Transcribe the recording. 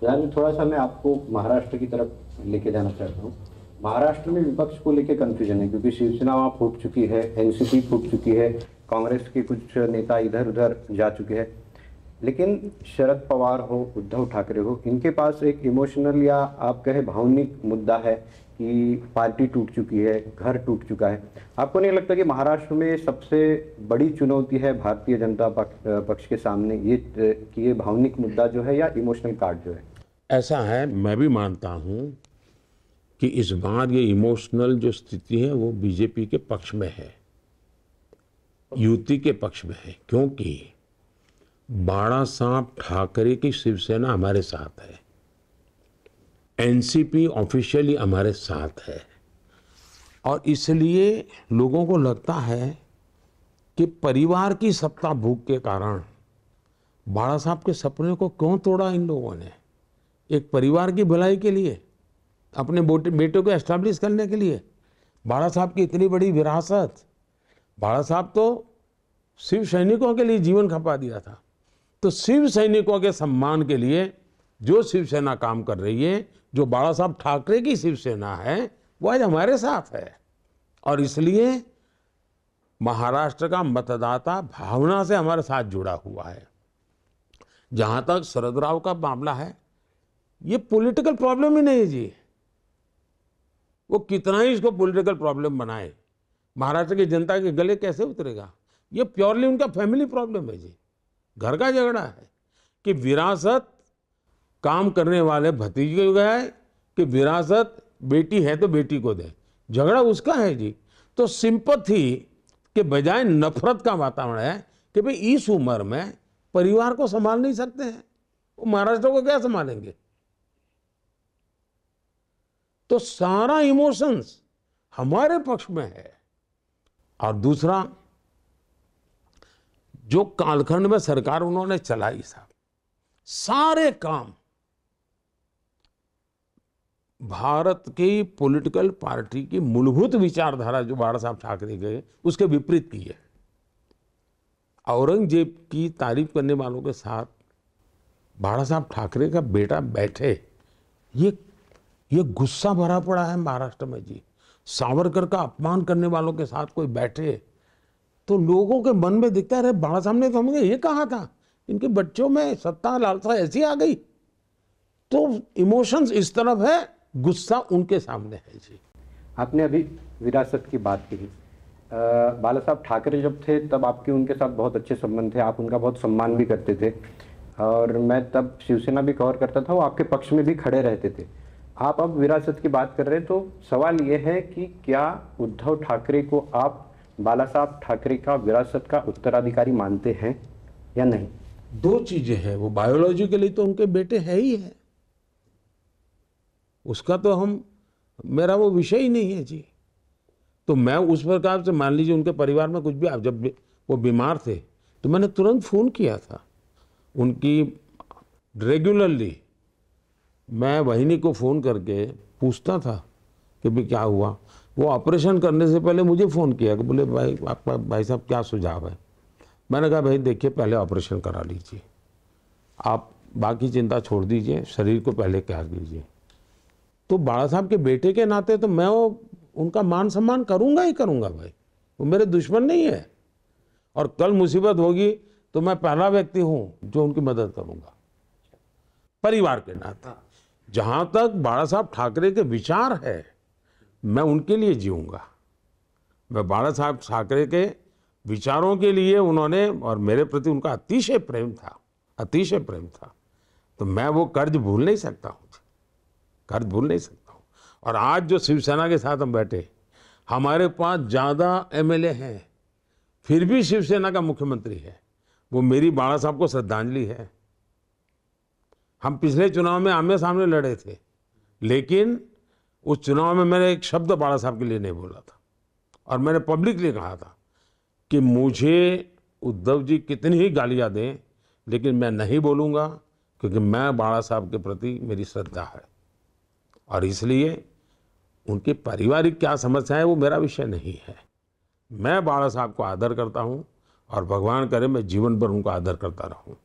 फिलहाल थोड़ा सा मैं आपको महाराष्ट्र की तरफ लेके जाना चाहता हूँ महाराष्ट्र में विपक्ष को लेकर कंफ्यूजन है क्योंकि शिवसेना वहाँ फूट चुकी है एनसीपी फूट चुकी है कांग्रेस के कुछ नेता इधर उधर जा चुके हैं लेकिन शरद पवार हो उद्धव ठाकरे हो इनके पास एक इमोशनल या आप कहे भावनिक मुद्दा है कि पार्टी टूट चुकी है घर टूट चुका है आपको नहीं लगता कि महाराष्ट्र में सबसे बड़ी चुनौती है भारतीय जनता पक्ष के सामने ये कि ये भावनिक मुद्दा जो है या इमोशनल कार्ड जो है ऐसा है मैं भी मानता हूँ कि इस बार ये इमोशनल जो स्थिति है वो बीजेपी के पक्ष में है युति के पक्ष में है क्योंकि बाड़ा साहब ठाकरे की शिवसेना हमारे साथ है एनसीपी ऑफिशियली हमारे साथ है और इसलिए लोगों को लगता है कि परिवार की सत्ता भूख के कारण बाड़ा साहब के सपने को क्यों तोड़ा इन लोगों ने एक परिवार की भलाई के लिए अपने बेटे को एस्टेब्लिश करने के लिए बाड़ा साहब की इतनी बड़ी विरासत बाड़ा साहब तो शिव सैनिकों के लिए जीवन खपा दिया था तो शिव सैनिकों के सम्मान के लिए जो शिवसेना काम कर रही है जो बाला साहब ठाकरे की शिवसेना है वो आज हमारे साथ है और इसलिए महाराष्ट्र का मतदाता भावना से हमारे साथ जुड़ा हुआ है जहां तक शरद राव का मामला है ये पॉलिटिकल प्रॉब्लम ही नहीं है जी वो कितना ही इसको पॉलिटिकल प्रॉब्लम बनाए महाराष्ट्र की जनता के गले कैसे उतरेगा ये प्योरली उनका फैमिली प्रॉब्लम है जी घर का झगड़ा है कि विरासत काम करने वाले भतीजे को है कि विरासत बेटी है तो बेटी को दे झगड़ा उसका है जी तो सिंपथी के बजाय नफरत का वातावरण है कि भाई इस उम्र में परिवार को संभाल नहीं सकते हैं वो महाराष्ट्र को क्या संभालेंगे तो सारा इमोशंस हमारे पक्ष में है और दूसरा जो कालखंड में सरकार उन्होंने चलाई साहब सारे काम भारत की पॉलिटिकल पार्टी की मूलभूत विचारधारा जो बाड़ा साहब ठाकरे गए उसके विपरीत की है औरंगजेब की तारीफ करने वालों के साथ बाड़ा साहब ठाकरे का बेटा बैठे ये ये गुस्सा भरा पड़ा है महाराष्ट्र में जी सावरकर का अपमान करने वालों के साथ कोई बैठे तो लोगों के मन में दिखता है बाड़ा साहब ने तो हमने ये कहा था इनके बच्चों में सत्ता लालसा ऐसी आ गई तो इमोशंस इस तरफ है गुस्सा उनके सामने है जी आपने अभी विरासत की बात की बाला साहब ठाकरे जब थे तब आपके उनके साथ बहुत अच्छे संबंध थे आप उनका बहुत सम्मान भी करते थे और मैं तब शिवसेना भी कवर करता था वो आपके पक्ष में भी खड़े रहते थे आप अब विरासत की बात कर रहे हैं तो सवाल ये है कि क्या उद्धव ठाकरे को आप बाला साहब ठाकरे का विरासत का उत्तराधिकारी मानते हैं या नहीं दो चीज़ें हैं वो बायोलॉजिकली तो उनके बेटे है ही हैं उसका तो हम मेरा वो विषय ही नहीं है जी तो मैं उस प्रकार से मान लीजिए उनके परिवार में कुछ भी आप जब वो बीमार थे तो मैंने तुरंत फ़ोन किया था उनकी रेगुलरली मैं वहिनी को फ़ोन करके पूछता था कि भी क्या हुआ वो ऑपरेशन करने से पहले मुझे फ़ोन किया कि बोले भाई आपका भाई साहब क्या सुझाव है मैंने कहा भाई देखिए पहले ऑपरेशन करा लीजिए आप बाकी चिंता छोड़ दीजिए शरीर को पहले कह दीजिए तो बाड़ा साहब के बेटे के नाते तो मैं वो उनका मान सम्मान करूंगा ही करूंगा भाई वो मेरे दुश्मन नहीं है और कल मुसीबत होगी तो मैं पहला व्यक्ति हूं जो उनकी मदद करूंगा परिवार के नाते जहां तक बाड़ा साहब ठाकरे के विचार है मैं उनके लिए जीऊंगा मैं बाड़ा साहब ठाकरे के विचारों के लिए उन्होंने और मेरे प्रति उनका अतिशय प्रेम था अतिशय प्रेम था तो मैं वो कर्ज भूल नहीं सकता हूँ कर्ज भूल नहीं सकता हूँ और आज जो शिवसेना के साथ हम बैठे हमारे पास ज़्यादा एमएलए हैं फिर भी शिवसेना का मुख्यमंत्री है वो मेरी बाड़ा साहब को श्रद्धांजलि है हम पिछले चुनाव में आमने सामने लड़े थे लेकिन उस चुनाव में मैंने एक शब्द बाड़ा साहब के लिए नहीं बोला था और मैंने पब्लिकली कहा था कि मुझे उद्धव जी कितनी ही गालियाँ दें लेकिन मैं नहीं बोलूँगा क्योंकि मैं बाड़ा साहब के प्रति मेरी श्रद्धा है और इसलिए उनकी पारिवारिक क्या समस्या है वो मेरा विषय नहीं है मैं बाड़ा साहब को आदर करता हूँ और भगवान करे मैं जीवन भर उनका आदर करता रहूँ